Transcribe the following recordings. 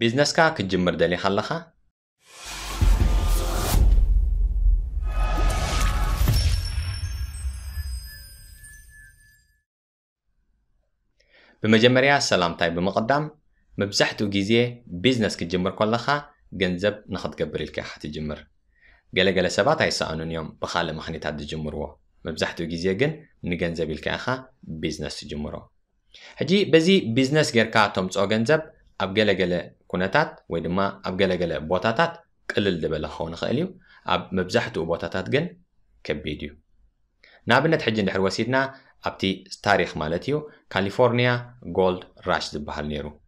ቢዝነስካ ክጅምር ደሊኻ ኣለኻ? ብመጀመርያ ሰላምታይ ብምቕዳም መብዛሕትኡ ግዜ ቢዝነስ ክጅምር ከለኻ ገንዘብ ንኽትገብር ኢልካ ኢኻ ትጅምር ገለገለ ሰባት ኣይሰኣኑን እዮም ብካልእ ምክኒታት ዝጅምርዎ መብዛሕትኡ ግዜ ግን ንገንዘብ ኢልካ ኢኻ ቢዝነስ ትጅምሮ ሕጂ በዚ ቢዝነስ ጌርካ ተምፅኦ ገንዘብ ኣብ ገለገለ كونتات ويدما أبجلا جلا بوتاتات كل اللي بلخون خاليو أب مبزحته بوتاتات جن كبيديو نابنا تحجن دحر وسيدنا أبتي تاريخ مالتيو كاليفورنيا جولد راشد بحال نيرو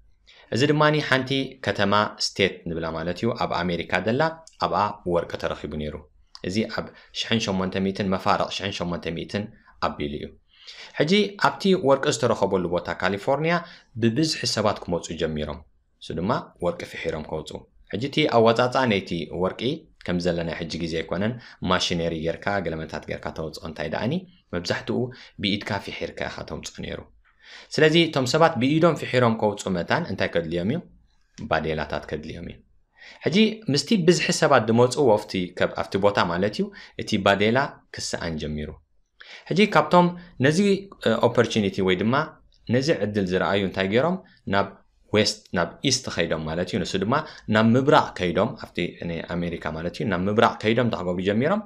إذا ماني حنتي كتما ستيت نبلا مالتيو أب أمريكا دلا أب أ ورقة رخيب نيرو إذا أب شحن شو مانتميتن مفارق شحن شو مانتميتن أبيليو حجي أبتي ورقة استرخبوا لبوتا كاليفورنيا ببزح حساباتكم وتسجميرهم ንሱ ድማ ወርቂ ፍሒሮም ከውፁ ሕጂ እቲ ኣወፃፃ ነይቲ ወርቂ ከም ዘለና ሕጂ ግዜ ኣይኮነን ማሽነሪ ጌርካ ገለመታት ጌርካ ተውፅኦ እንታይ ደኣኒ መብዛሕትኡ ብኢድካ ፍሒርካ ኢካ ተምፅኦ ነይሩ ስለዚ እቶም ሰባት ብኢዶም ፍሒሮም ከውፁ መታን እንታይ ከድልዮም እዩ ባዴላታት ከድልዮም እዩ ሕጂ ምስቲ ብዝሒ ሰባት ድመፅዎ ኣብቲ ቦታ ማለት እዩ እቲ ባዴላ ክስኣን ጀሚሩ ሕጂ ካብቶም ነዚ ኦፖርቹኒቲ ወይ ድማ ነዚ ዕድል ዝረኣዩ እንታይ ገይሮም ናብ ወስት ናብ ኢስት ከይዶም ማለት እዩ ንሱ ድማ ናብ ምብራቅ ከይዶም ኣብ ኣሜሪካ ማለት እዩ ናብ ምብራቅ ከይዶም ተገብሩ ጀሚሮም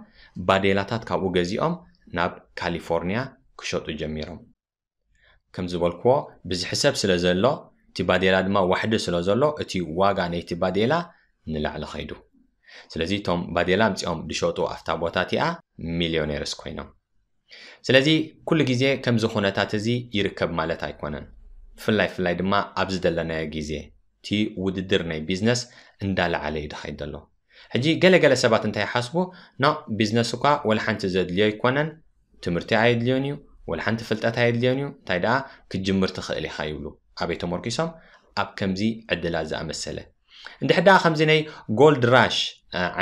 ባዴላታት ካብኡ ገዚኦም ናብ ካሊፎርኒያ ክሸጡ ጀሚሮም ከምዝበልክዎ ብዝሕሰብ ስለ ዘሎ እቲ ባዴላ ድማ ዋሕዲ ስለዘሎ እቲ ዋጋ ናይቲ ባዴላ ንላዕሊ ኸይዱ ስለዚ እቶም ባዴላ ምፅኦም ድሸጡ ኣፍታ ቦታእቲኣ ሚሊዮነርስ ኮይኖም ስለዚ ኩሉ ግዜ ከምዚ ኩነታት እዚ ይርከብ ማለት ኣይኮነን ብፍላይ ብፍላይ ድማ ኣብ ዝደለናዮ ግዜ እቲ ውድድር ናይ ቢዝነስ እንዳላዓለ እዩ ድኸይድ ዘሎ ሕጂ ገለገለ ሰባት እንታይ ይሓስቡ ኖ ቢዝነስ እኳ ወላ ሓንቲ ዘድልዮ ኣይኮነን ትምህርቲ ኣየድልዮን እዩ ወላ ሓንቲ ፍልጠት ኣየድልዮን እዩ እንታይ ደኣ ክጅምር ትኽእል ኢኻ ይብሉ ኣበይ ተመርኪሶም ኣብ ከምዚ ዕድላት ዝኣመሰለ እንድሕዳ ከምዚ ናይ ጎልድ ራሽ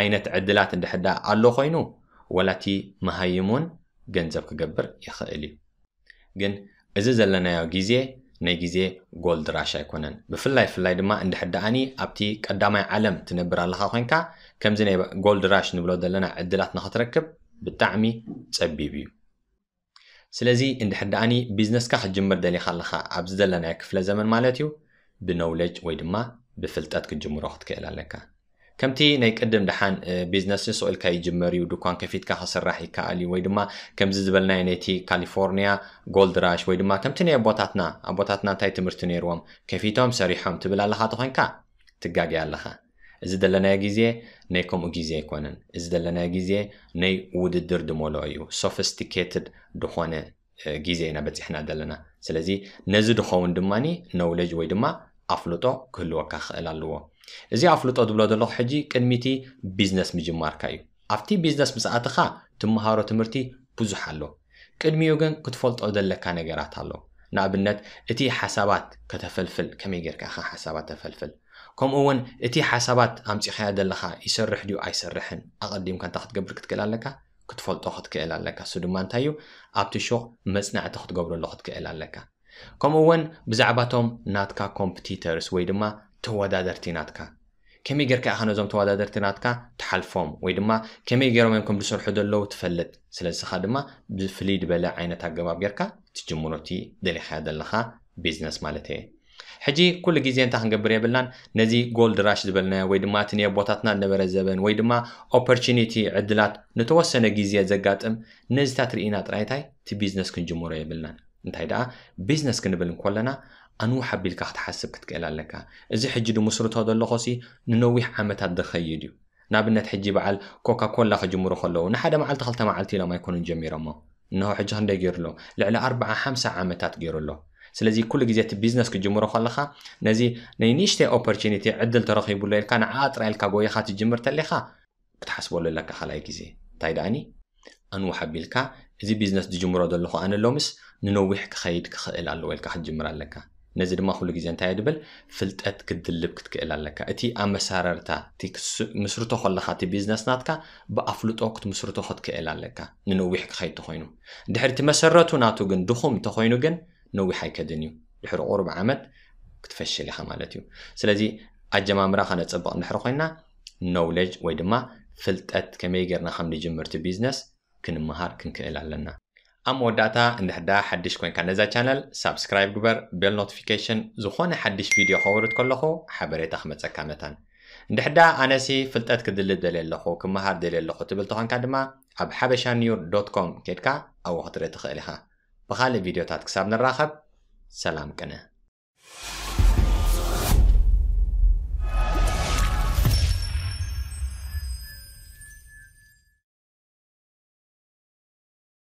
ዓይነት ዕድላት እንድሕዳ ኣሎ ኮይኑ ወላቲ መሃይሙን ገንዘብ ክገብር ይኽእል እዩ ግን እዚ ዘለናዮ ግዜ ናይ ግዜ ጎልድራሽ ኣይኮነን ብፍላይ ብፍላይ ድማ እንድ ሕዳእኒ ኣብቲ ቀዳማይ ዓለም ትነብር ኣለካ ኮይንካ ከምዚ ጎልድራሽ ንብሎ ዘለና ዕድላት ንክትረክብ ብጣዕሚ ፀቢብ እዩ ስለዚ እንድ ሕዳኣኒ ቢዝነስካ ክጅምር ደሊካ ኣለካ ኣብዚ ዘለና ክፍለ ዘመን ማለት እዩ ብኖውለጅ ወይድማ ብፍልጠት ክጅምሮ ክትክእል ኣለካ ከምቲ ናይ ቅድም ድሓን ቢዝነስ ስኦልካ ይጅመር እዩ ድኳን ከፊትካ ክስራሕ ይከኣል እዩ ወይ ድማ ከምዚ ዝበልናዮ ነቲ ካሊፎርኒያ ጎልድ ራሽ ወይ ድማ ከምቲ ናይ ኣቦታትና ኣቦታትና እንታይ ትምህርቲ ነይርዎም ከፊቶም ሰሪሖም ትብል ኣለካ ተኮንካ ትጋግያ ኣለካ እዚ ዘለናዮ ግዜ ናይ ከምኡ ግዜ ኣይኮነን እዚ ዘለናዮ ግዜ ናይ ውድድር ድመልኦ እዩ ሶፊስቲኬትድ ድኾነ ግዜ ኢና በፂሕና ዘለና ስለዚ ነዚ ድኸውን ድማኒ ነውለጅ ወይ ድማ ኣፍልጦ ክህልወካ ክኽእል ኣለዎ እዚ ኣፍልጦ ዝብሎ ዘለኹ ሕጂ ቅድሚቲ ቢዝነስ ምጅማርካ እዩ ኣብቲ ቢዝነስ ምስኣትኻ ትመሃሮ ትምህርቲ ብዙሕ ኣሎ ቅድሚኡ ግን ክትፈልጦ ዘለካ ነገራት ኣሎ ንኣብነት እቲ ሓሳባት ከተፈልፍል ከመይ ጌርካ ኢኻ ሓሳባት ተፈልፍል ከምኡ እውን እቲ ሓሳባት ኣምፂኻያ ዘለኻ ይሰርሕ ድዩ ኣይሰርሕን ኣቐዲምካ እንታይ ክትገብር ክትክእል ኣለካ ክትፈልጦ ክትክእል ኣለካ እሱ ድማ እንታይ እዩ ኣብቲ ሾቕ መፅናዕቲ ክትገብረሉ ክትክእል ኣለካ ከምኡ እውን ብዛዕባ እቶም ናትካ ኮምፒቲተርስ ወይ ድማ ተወዳደርቲ ናትካ ከመይ ጌርካ ኢኻ ነዞም ተወዳደርቲ ናትካ ትሓልፎም ወይ ድማ ከመይ ገይሮም እዮም ከም ዝሰርሑ ዘለዉ ትፈልጥ ስለዚኻ ድማ ብፍልይ ድበለ ዓይነት ኣገባብ ጌርካ ትጅምሮ እቲ ደሊኻዮ ዘለኻ ቢዝነስ ማለት እየ ሕጂ ኩሉ ግዜ እንታይ ክንገብር የብልናን ነዚ ጎልድ ራሽ ዝበልናዮ ወይ ድማ እቲ ቦታትና ነበረ ዘበን ወይ ድማ ኦፖርቹኒቲ ዕድላት ንተወሰነ ግዜ ዘጋጥም ነዚታት ርኢና ጥራይታይ እቲ ቢዝነስ ክንጅምሮ የብልናን እንታይ ደኣ ቢዝነስ ክንብል እንከለና ኣንዉ ሓቢልካ ክትሓስብ ክትክእል ኣለካ እዚ ሕጂ ድምስርቶ ዘለኹ ሲ ንነዊሕ ዓመታት ዝኸይድ እዩ ንኣብነት ሕጂ በዓል ኮካ ኮላ ክጅምሩ ከለዉ ንሓደ መዓልቲ ክልተ መዓልቲ ኢሎም ኣይኮኑን ጀሚሮሞ እንሆ ሕጂ ክንደይ ገይሩሎ ልዕሊ 40 50 ዓመታት ገይሩሎ ስለዚ ኩሉ ግዜ እቲ ቢዝነስ ክጅምሮ ከለካ ነዚ ናይ ንእሽተይ ኦፖርቹኒቲ ዕድል ተረኺቡሎ ኢልካ ንዓ ጥራይ ኢልካ ጎይኻ ትጅምር ተለኻ ክትሓስበሉ ኣለካ ካልኣይ ግዜ እንታይ ደኣኒ ኣንዉ ሓቢልካ እዚ ቢዝነስ ዝጅምሮ ዘለኹ ኣነ ሎምስ ንነዊሕ ክኸይድ ክኽእል ኣለዎ ኢልካ ክትጅምር ኣለካ ነዚ ድማ ኩሉ ግዜ እንታይ ድብል ፍልጠት ክትድልብ ክትክእል ኣለካ እቲ ኣመሳረርታ እቲ ምስርቶ ከለካ እቲ ቢዝነስ ናትካ ብኣፍልጦ ክትምስርቶ ክትክእል ኣለካ ንነዊሕ ክኸይድ ተኮይኑ ድሕሪ እቲ መሰረቱ ናቱ ግን ድኹም እንተኮይኑ ግን ነዊሕ ኣይከድን እዩ ድሕሪ ቁርብ ዓመት ክትፈሽል ኢኻ ማለት እዩ ስለዚ ኣጀማምራ ከነፅብቕ እንድሕሪ ኮይና ኖውሌጅ ወይ ድማ ፍልጠት ከመይ ጌርና ከም ንጅምርቲ ቢዝነስ ክንምሃር ክንክእል ኣለና أم ودعتا عند هدا حدش كوين كان نزا چانل سابسكرايب قبر بيل نوتفكيشن زخوان حدش فيديو خورت كلخو حبري تخمت سكامتان عند هدا أناسي فلتات كدل دليل لخو كمهار دليل لخو تبلتوخان كادما أب حبشانيور دوت كوم كيدكا أو خطري تخيلها بخالي فيديو تات كساب نراخب سلام كنه